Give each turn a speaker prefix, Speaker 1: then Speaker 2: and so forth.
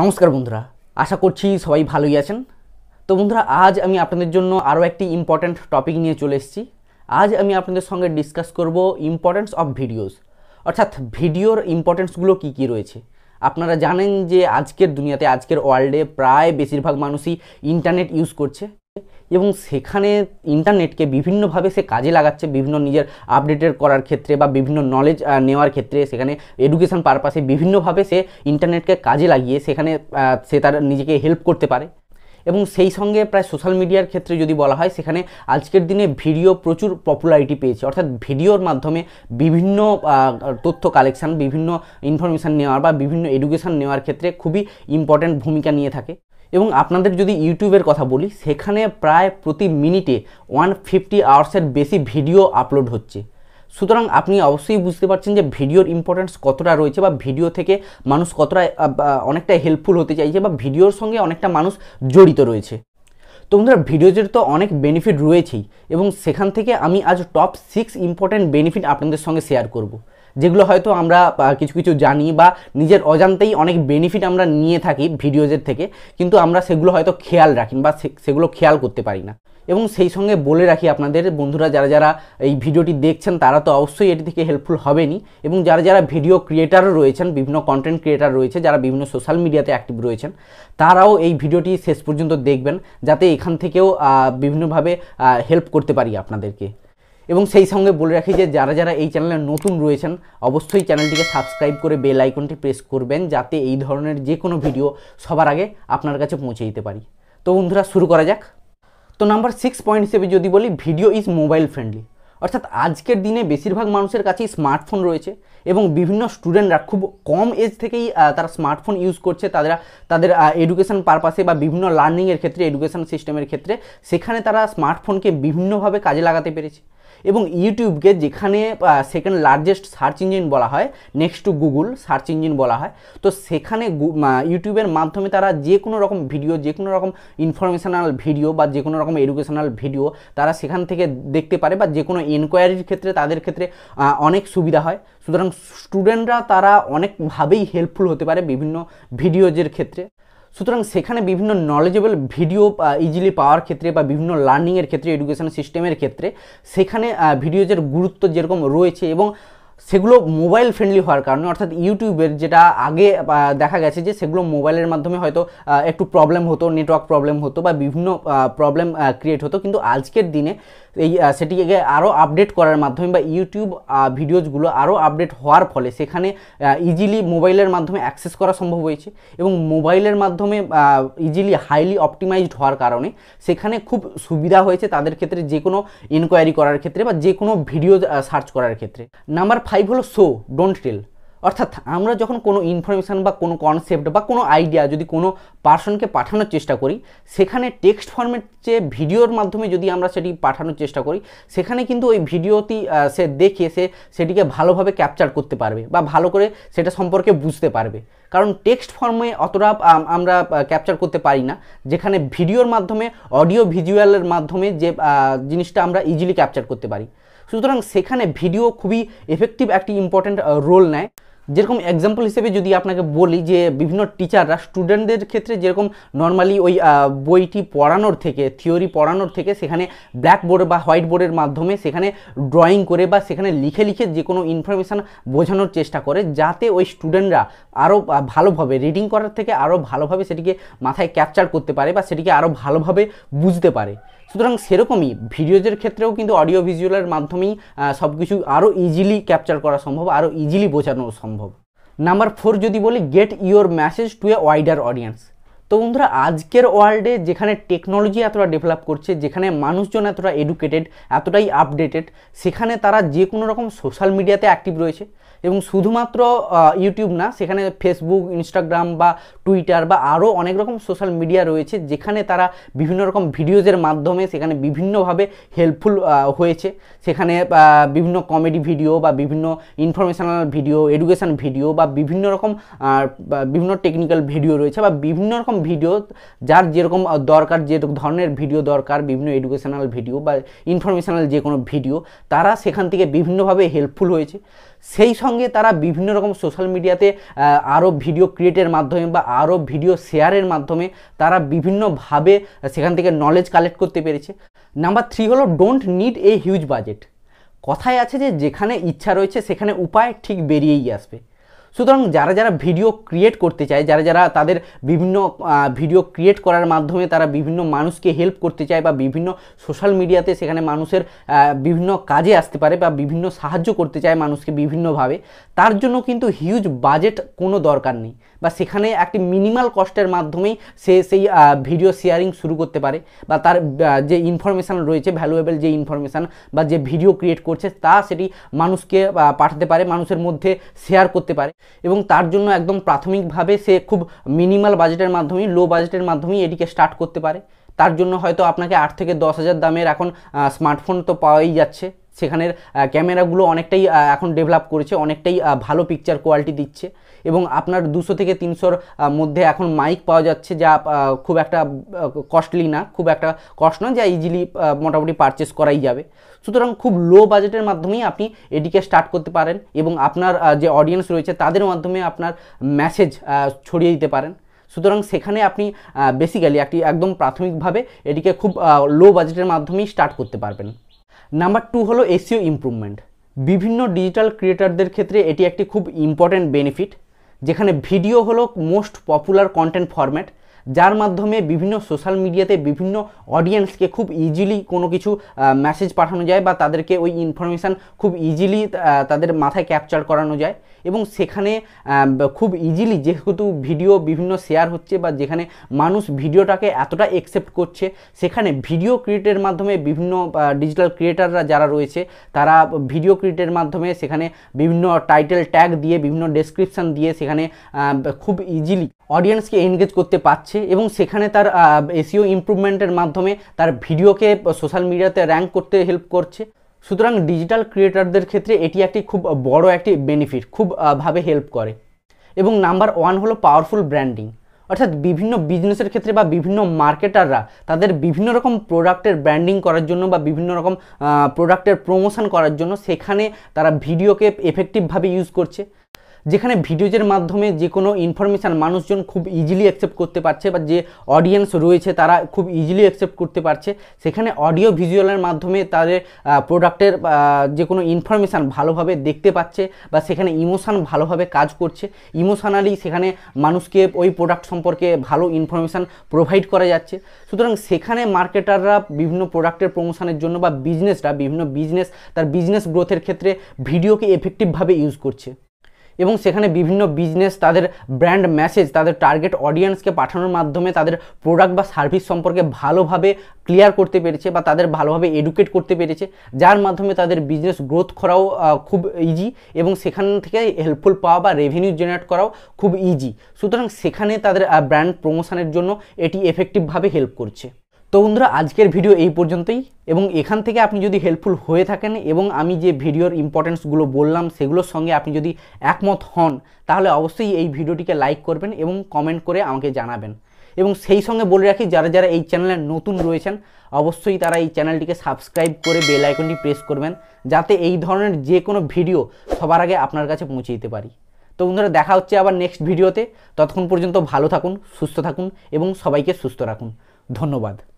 Speaker 1: নমস্কার বন্ধুরা আশা করছি সবাই ভালোই আছেন তো বন্ধুরা আজ আমি আপনাদের জন্য আরও একটি ইম্পর্ট্যান্ট টপিক নিয়ে চলে এসেছি আজ আমি আপনাদের সঙ্গে ডিসকাস করব ইম্পর্ট্যান্স অফ ভিডিওস অর্থাৎ ভিডিওর ইম্পর্ট্যান্সগুলো কী কী রয়েছে আপনারা জানেন যে আজকের দুনিয়াতে আজকের ওয়ার্ল্ডে প্রায় বেশিরভাগ মানুষই ইন্টারনেট ইউজ করছে এবং সেখানে ইন্টারনেটকে বিভিন্নভাবে সে কাজে লাগাচ্ছে বিভিন্ন নিজের আপডেটের করার ক্ষেত্রে বা বিভিন্ন নলেজ নেওয়ার ক্ষেত্রে সেখানে এডুকেশন পারপাসে বিভিন্নভাবে সে ইন্টারনেটকে কাজে লাগিয়ে সেখানে সে তার নিজেকে হেল্প করতে পারে এবং সেই সঙ্গে প্রায় সোশ্যাল মিডিয়ার ক্ষেত্রে যদি বলা হয় সেখানে আজকের দিনে ভিডিও প্রচুর পপুলারিটি পেয়েছে অর্থাৎ ভিডিওর মাধ্যমে বিভিন্ন তথ্য কালেকশান বিভিন্ন ইনফরমেশান নেওয়ার বা বিভিন্ন এডুকেশান নেওয়ার ক্ষেত্রে খুবই ইম্পর্ট্যান্ট ভূমিকা নিয়ে থাকে এবং আপনাদের যদি ইউটিউবের কথা বলি সেখানে প্রায় প্রতি মিনিটে ওয়ান ফিফটি আওয়ার্সের বেশি ভিডিও আপলোড হচ্ছে সুতরাং আপনি অবশ্যই বুঝতে পারছেন যে ভিডিওর ইম্পর্টেন্স কতটা রয়েছে বা ভিডিও থেকে মানুষ কতটা অনেকটা হেল্পফুল হতে চাইছে বা ভিডিওর সঙ্গে অনেকটা মানুষ জড়িত রয়েছে তো বন্ধুরা ভিডিওজের তো অনেক বেনিফিট রয়েছেই এবং সেখান থেকে আমি আজ টপ সিক্স ইম্পর্ট্যান্ট বেনিফিট আপনাদের সঙ্গে শেয়ার করবো যেগুলো হয়তো আমরা কিছু কিছু জানি বা নিজের অজান্তেই অনেক বেনিফিট আমরা নিয়ে থাকি ভিডিওজের থেকে কিন্তু আমরা সেগুলো হয়তো খেয়াল রাখি বা সেগুলো খেয়াল করতে পারি না এবং সেই সঙ্গে বলে রাখি আপনাদের বন্ধুরা যারা যারা এই ভিডিওটি দেখছেন তারা তো অবশ্যই এটি থেকে হেল্পফুল হবেনি এবং যারা যারা ভিডিও ক্রিয়েটারও রয়েছেন বিভিন্ন কন্টেন্ট ক্রিয়েটার রয়েছে যারা বিভিন্ন সোশ্যাল মিডিয়াতে অ্যাক্টিভ রয়েছেন তারাও এই ভিডিওটি শেষ পর্যন্ত দেখবেন যাতে এখান থেকেও বিভিন্নভাবে হেল্প করতে পারি আপনাদেরকে এবং সেই সঙ্গে বলে রাখি যে যারা যারা এই চ্যানেলে নতুন রয়েছেন অবশ্যই চ্যানেলটিকে সাবস্ক্রাইব করে বেল আইকনটি প্রেস করবেন যাতে এই ধরনের যে কোনো ভিডিও সবার আগে আপনার কাছে পৌঁছে দিতে পারি তো বন্ধুরা শুরু করা যাক তো নাম্বার সিক্স পয়েন্ট হিসেবে যদি বলি ভিডিও ইজ মোবাইল ফ্রেন্ডলি অর্থাৎ আজকের দিনে বেশিরভাগ মানুষের কাছেই স্মার্টফোন রয়েছে এবং বিভিন্ন স্টুডেন্টরা খুব কম এজ থেকেই তারা স্মার্টফোন ইউজ করছে তাদের তাদের এডুকেশন পারপাসে বা বিভিন্ন লার্নিংয়ের ক্ষেত্রে এডুকেশন সিস্টেমের ক্ষেত্রে সেখানে তারা স্মার্টফোনকে বিভিন্নভাবে কাজে লাগাতে পেরেছে এবং ইউটিউবকে যেখানে সেকেন্ড লার্জেস্ট সার্চ ইঞ্জিন বলা হয় next to Google search engine বলা হয় তো সেখানে ইউটিউবের মাধ্যমে তারা যে কোনো রকম ভিডিও যে কোনো রকম ইনফরমেশনাল ভিডিও বা যে কোনো রকম এডুকেশনাল ভিডিও তারা সেখান থেকে দেখতে পারে বা যে কোনো এনকোয়ারির ক্ষেত্রে তাদের ক্ষেত্রে অনেক সুবিধা হয় সুতরাং স্টুডেন্টরা তারা অনেকভাবেই হেল্পফুল হতে পারে বিভিন্ন ভিডিওজের ক্ষেত্রে সুতরাং সেখানে বিভিন্ন নলেজেবল ভিডিও ইজিলি পাওয়ার ক্ষেত্রে বা বিভিন্ন লার্নিংয়ের ক্ষেত্রে এডুকেশন সিস্টেমের ক্ষেত্রে সেখানে ভিডিওজের গুরুত্ব যেরকম রয়েছে এবং সেগুলো মোবাইল ফ্রেন্ডলি হওয়ার কারণে অর্থাৎ ইউটিউবের যেটা আগে দেখা গেছে যে সেগুলো মোবাইলের মাধ্যমে হয়তো একটু প্রবলেম হতো নেটওয়ার্ক প্রবলেম হতো বা বিভিন্ন প্রবলেম ক্রিয়েট হতো কিন্তু আজকের দিনে এই সেটিকে আরও আপডেট করার মাধ্যমে বা ইউটিউব ভিডিওসগুলো আরও আপডেট হওয়ার ফলে সেখানে ইজিলি মোবাইলের মাধ্যমে অ্যাক্সেস করা সম্ভব হয়েছে এবং মোবাইলের মাধ্যমে ইজিলি হাইলি অপটিমাইজড হওয়ার কারণে সেখানে খুব সুবিধা হয়েছে তাদের ক্ষেত্রে যে কোনো ইনকোয়ারি করার ক্ষেত্রে বা যে কোনো ভিডিও সার্চ করার ক্ষেত্রে নাম্বার ফাইভ হলো শো ডোন্ট টেল অর্থাৎ আমরা যখন কোনো ইনফরমেশান বা কোনো কনসেপ্ট বা কোনো আইডিয়া যদি কোনো পার্সনকে পাঠানোর চেষ্টা করি সেখানে টেক্সট ফর্মের চেয়ে ভিডিওর মাধ্যমে যদি আমরা সেটি পাঠানোর চেষ্টা করি সেখানে কিন্তু ওই ভিডিওটি সে দেখে সে সেটিকে ভালোভাবে ক্যাপচার করতে পারবে বা ভালো করে সেটা সম্পর্কে বুঝতে পারবে কারণ টেক্সট ফর্মে অতটা আমরা ক্যাপচার করতে পারি না যেখানে ভিডিওর মাধ্যমে অডিও ভিজুয়ালের মাধ্যমে যে জিনিসটা আমরা ইজিলি ক্যাপচার করতে পারি সুতরাং সেখানে ভিডিও খুবই এফেক্টিভ একটি ইম্পর্ট্যান্ট রোল নেয় যেরকম এক্সাম্পল হিসেবে যদি আপনাকে বলি যে বিভিন্ন টিচাররা স্টুডেন্টদের ক্ষেত্রে যেরকম নর্মালি ওই বইটি পড়ানোর থেকে থিওরি পড়ানোর থেকে সেখানে ব্ল্যাকবোর্ড বা হোয়াইট বোর্ডের মাধ্যমে সেখানে ড্রয়িং করে বা সেখানে লিখে লিখে যে কোনো ইনফরমেশান বোঝানোর চেষ্টা করে যাতে ওই স্টুডেন্টরা আরও ভালোভাবে রিডিং করার থেকে আরও ভালোভাবে সেটিকে মাথায় ক্যাপচার করতে পারে বা সেটিকে আরও ভালোভাবে বুঝতে পারে সুতরাং সেরকমই ভিডিওজের ক্ষেত্রেও কিন্তু অডিও ভিজুয়ালের মাধ্যমেই সব কিছু আরও ইজিলি ক্যাপচার করা সম্ভব আরও ইজিলি বোঝানো সম্ভব নাম্বার ফোর যদি বলি get your message to a wider audience তো বন্ধুরা আজকের ওয়ার্ল্ডে যেখানে টেকনোলজি এতটা ডেভেলপ করছে যেখানে মানুষজন এতটা এডুকেটেড এতটাই আপডেটেড সেখানে তারা যে কোনো রকম সোশ্যাল মিডিয়াতে অ্যাক্টিভ রয়েছে এবং শুধুমাত্র ইউটিউব না সেখানে ফেসবুক ইনস্টাগ্রাম বা টুইটার বা আরও অনেক রকম সোশ্যাল মিডিয়া রয়েছে যেখানে তারা বিভিন্ন রকম ভিডিওজের মাধ্যমে সেখানে বিভিন্নভাবে হেল্পফুল হয়েছে সেখানে বিভিন্ন কমেডি ভিডিও বা বিভিন্ন ইনফরমেশনাল ভিডিও এডুকেশান ভিডিও বা বিভিন্ন রকম বিভিন্ন টেকনিক্যাল ভিডিও রয়েছে বা বিভিন্ন রকম ভিডিও যার যেরকম দরকার যে ধরনের ভিডিও দরকার বিভিন্ন এডুকেশনাল ভিডিও বা ইনফরমেশনাল যে কোনো ভিডিও তারা সেখান থেকে বিভিন্নভাবে হেল্পফুল হয়েছে সেই সঙ্গে তারা বিভিন্ন রকম সোশ্যাল মিডিয়াতে আরও ভিডিও ক্রিয়েটের মাধ্যমে বা আরও ভিডিও শেয়ারের মাধ্যমে তারা বিভিন্নভাবে সেখান থেকে নলেজ কালেক্ট করতে পেরেছে নাম্বার থ্রি হলো don't need a huge budget কথায় আছে যে যেখানে ইচ্ছা রয়েছে সেখানে উপায় ঠিক বেরিয়েই আসবে সুতরাং যারা যারা ভিডিও ক্রিয়েট করতে চায় যারা যারা তাদের বিভিন্ন ভিডিও ক্রিয়েট করার মাধ্যমে তারা বিভিন্ন মানুষকে হেল্প করতে চায় বা বিভিন্ন সোশ্যাল মিডিয়াতে সেখানে মানুষের বিভিন্ন কাজে আসতে পারে বা বিভিন্ন সাহায্য করতে চায় মানুষকে বিভিন্নভাবে তার জন্য কিন্তু হিউজ বাজেট কোনো দরকার নেই বা সেখানে একটি মিনিমাল কষ্টের মাধ্যমেই সে সেই ভিডিও শেয়ারিং শুরু করতে পারে বা তার যে ইনফরমেশান রয়েছে ভ্যালুয়েবল যে ইনফরমেশান বা যে ভিডিও ক্রিয়েট করছে তা সেটি মানুষকে পাঠাতে পারে মানুষের মধ্যে শেয়ার করতে পারে এবং তার জন্য একদম প্রাথমিকভাবে সে খুব মিনিমাল বাজেটের মাধ্যমেই লো বাজেটের মাধ্যমেই এটিকে স্টার্ট করতে পারে তার জন্য হয়তো আপনাকে আট থেকে দশ হাজার দামের এখন স্মার্টফোন তো পাওয়াই যাচ্ছে সেখানের ক্যামেরাগুলো অনেকটাই এখন ডেভেলপ করেছে অনেকটাই ভালো পিকচার কোয়ালিটি দিচ্ছে এবং আপনার দুশো থেকে তিনশোর মধ্যে এখন মাইক পাওয়া যাচ্ছে যা খুব একটা কস্টলি না খুব একটা কস্ট নয় যা ইজিলি মোটামুটি পারচেস করাই যাবে সুতরাং খুব লো বাজেটের মাধ্যমেই আপনি এটিকে স্টার্ট করতে পারেন এবং আপনার যে অডিয়েন্স রয়েছে তাদের মাধ্যমে আপনার মেসেজ ছড়িয়ে দিতে পারেন সুতরাং সেখানে আপনি বেসিক্যালি একটি একদম প্রাথমিকভাবে এটিকে খুব লো বাজেটের মাধ্যমেই স্টার্ট করতে পারবেন নাম্বার টু হলো এসিও ইম্প্রুভমেন্ট e বিভিন্ন ডিজিটাল ক্রিয়েটারদের ক্ষেত্রে এটি একটি খুব ইম্পর্ট্যান্ট বেনিফিট যেখানে ভিডিও হলো মোস্ট পপুলার কন্টেন্ট ফরম্যাট যার মাধ্যমে বিভিন্ন সোশ্যাল মিডিয়াতে বিভিন্ন অডিয়েন্সকে খুব ইজিলি কোনো কিছু মেসেজ পাঠানো যায় বা তাদেরকে ওই ইনফরমেশান খুব ইজিলি তাদের মাথায় ক্যাপচার করানো যায় এবং সেখানে খুব ইজিলি যেহেতু ভিডিও বিভিন্ন শেয়ার হচ্ছে বা যেখানে মানুষ ভিডিওটাকে এতটা একসেপ্ট করছে সেখানে ভিডিও ক্রিয়েটের মাধ্যমে বিভিন্ন ডিজিটাল ক্রিয়েটাররা যারা রয়েছে তারা ভিডিও ক্রিয়েটের মাধ্যমে সেখানে বিভিন্ন টাইটেল ট্যাগ দিয়ে বিভিন্ন ডেসক্রিপশান দিয়ে সেখানে খুব ইজিলি অডিয়েন্সকে এনগেজ করতে পারছে করছে এবং সেখানে তার এসিও ইম্প্রুভমেন্টের মাধ্যমে তার ভিডিওকে সোশ্যাল মিডিয়াতে র্যাঙ্ক করতে হেল্প করছে সুতরাং ডিজিটাল ক্রিয়েটারদের ক্ষেত্রে এটি একটি খুব বড় একটি বেনিফিট খুব ভাবে হেল্প করে এবং নাম্বার ওয়ান হলো পাওয়ারফুল ব্র্যান্ডিং অর্থাৎ বিভিন্ন বিজনেসের ক্ষেত্রে বা বিভিন্ন মার্কেটাররা তাদের বিভিন্ন রকম প্রোডাক্টের ব্র্যান্ডিং করার জন্য বা বিভিন্ন রকম প্রোডাক্টের প্রমোশন করার জন্য সেখানে তারা ভিডিওকে এফেক্টিভভাবে ইউজ করছে যেখানে ভিডিওজের মাধ্যমে যে কোনো ইনফরমেশান মানুষজন খুব ইজিলি অ্যাকসেপ্ট করতে পারছে বা যে অডিয়েন্স রয়েছে তারা খুব ইজিলি অ্যাকসেপ্ট করতে পারছে সেখানে অডিও ভিজুয়ালের মাধ্যমে তাদের প্রোডাক্টের যে কোনো ইনফরমেশান ভালোভাবে দেখতে পাচ্ছে বা সেখানে ইমোশান ভালোভাবে কাজ করছে ইমোশনালি সেখানে মানুষকে ওই প্রোডাক্ট সম্পর্কে ভালো ইনফরমেশান প্রোভাইড করা যাচ্ছে সুতরাং সেখানে মার্কেটাররা বিভিন্ন প্রোডাক্টের প্রমোশনের জন্য বা বিজনেসরা বিভিন্ন বিজনেস তার বিজনেস গ্রোথের ক্ষেত্রে ভিডিওকে এফেক্টিভভাবে ইউজ করছে এবং সেখানে বিভিন্ন বিজনেস তাদের ব্র্যান্ড মেসেজ তাদের টার্গেট অডিয়েন্সকে পাঠানোর মাধ্যমে তাদের প্রোডাক্ট বা সার্ভিস সম্পর্কে ভালোভাবে ক্লিয়ার করতে পেরেছে বা তাদের ভালোভাবে এডুকেট করতে পেরেছে যার মাধ্যমে তাদের বিজনেস গ্রোথ করাও খুব ইজি এবং সেখান থেকে হেল্পফুল পাওয়া বা রেভিনিউ জেনারেট করাও খুব ইজি সুতরাং সেখানে তাদের ব্র্যান্ড প্রমোশনের জন্য এটি এফেক্টিভভাবে হেল্প করছে তো বন্ধুরা আজকের ভিডিও এই পর্যন্তই এবং এখান থেকে আপনি যদি হেল্পফুল হয়ে থাকেন এবং আমি যে ভিডিওর ইম্পর্টেন্সগুলো বললাম সেগুলোর সঙ্গে আপনি যদি একমত হন তাহলে অবশ্যই এই ভিডিওটিকে লাইক করবেন এবং কমেন্ট করে আমাকে জানাবেন এবং সেই সঙ্গে বলে রাখি যারা যারা এই চ্যানেলে নতুন রয়েছেন অবশ্যই তারা এই চ্যানেলটিকে সাবস্ক্রাইব করে বেল আইকনটি প্রেস করবেন যাতে এই ধরনের যে কোনো ভিডিও সবার আগে আপনার কাছে পৌঁছে দিতে পারি তো বন্ধুরা দেখা হচ্ছে আবার নেক্সট ভিডিওতে ততক্ষণ পর্যন্ত ভালো থাকুন সুস্থ থাকুন এবং সবাইকে সুস্থ রাখুন ধন্যবাদ